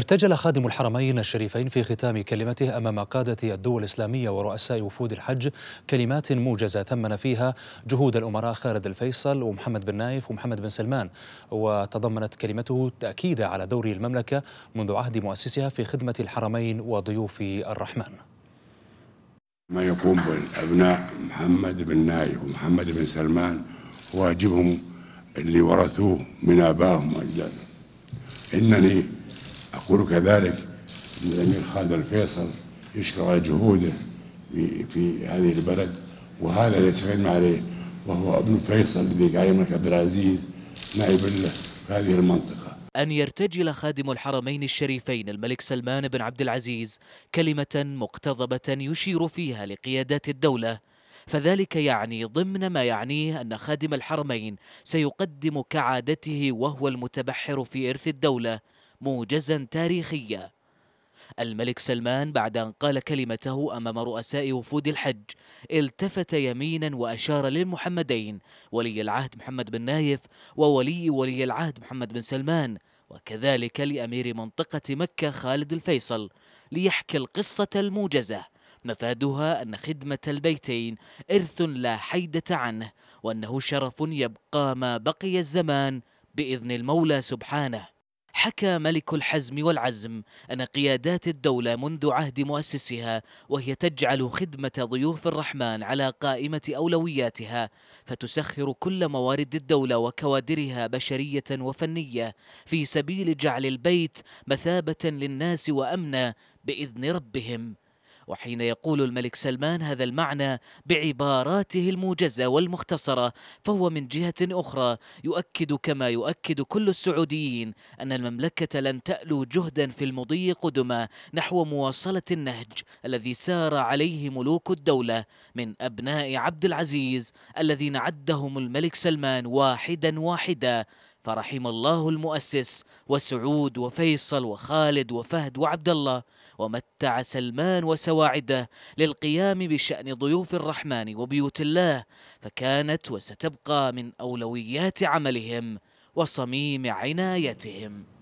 ارتجل خادم الحرمين الشريفين في ختام كلمته أمام قادة الدول الإسلامية ورؤساء وفود الحج كلمات موجزة ثمن فيها جهود الأمراء خالد الفيصل ومحمد بن نايف ومحمد بن سلمان وتضمنت كلمته تأكيد على دور المملكة منذ عهد مؤسسها في خدمة الحرمين وضيوف الرحمن ما يقوم بالأبناء محمد بن نايف ومحمد بن سلمان واجبهم اللي ورثوه من آبائهم وأجدادهم إنني أقول كذلك أن الأمير خالد الفيصل يشكر على جهوده في, في هذه البلد وهذا اللي تكلمنا عليه وهو ابن فيصل الذي قاعد الملك عبد العزيز نائب له في هذه المنطقة أن يرتجل خادم الحرمين الشريفين الملك سلمان بن عبد العزيز كلمة مقتضبة يشير فيها لقيادات الدولة فذلك يعني ضمن ما يعنيه أن خادم الحرمين سيقدم كعادته وهو المتبحر في إرث الدولة موجزا تاريخيا الملك سلمان بعد أن قال كلمته أمام رؤساء وفود الحج التفت يمينا وأشار للمحمدين ولي العهد محمد بن نايف وولي ولي العهد محمد بن سلمان وكذلك لأمير منطقة مكة خالد الفيصل ليحكي القصة الموجزة مفادها أن خدمة البيتين إرث لا حيدة عنه وأنه شرف يبقى ما بقي الزمان بإذن المولى سبحانه حكى ملك الحزم والعزم أن قيادات الدولة منذ عهد مؤسسها وهي تجعل خدمة ضيوف الرحمن على قائمة أولوياتها فتسخر كل موارد الدولة وكوادرها بشرية وفنية في سبيل جعل البيت مثابة للناس وأمنا بإذن ربهم وحين يقول الملك سلمان هذا المعنى بعباراته الموجزة والمختصرة فهو من جهة أخرى يؤكد كما يؤكد كل السعوديين أن المملكة لن تألو جهدا في المضي قدما نحو مواصلة النهج الذي سار عليه ملوك الدولة من أبناء عبد العزيز الذين عدهم الملك سلمان واحدا واحدا فرحم الله المؤسس وسعود وفيصل وخالد وفهد وعبد الله ومتع سلمان وسواعده للقيام بشأن ضيوف الرحمن وبيوت الله فكانت وستبقى من أولويات عملهم وصميم عنايتهم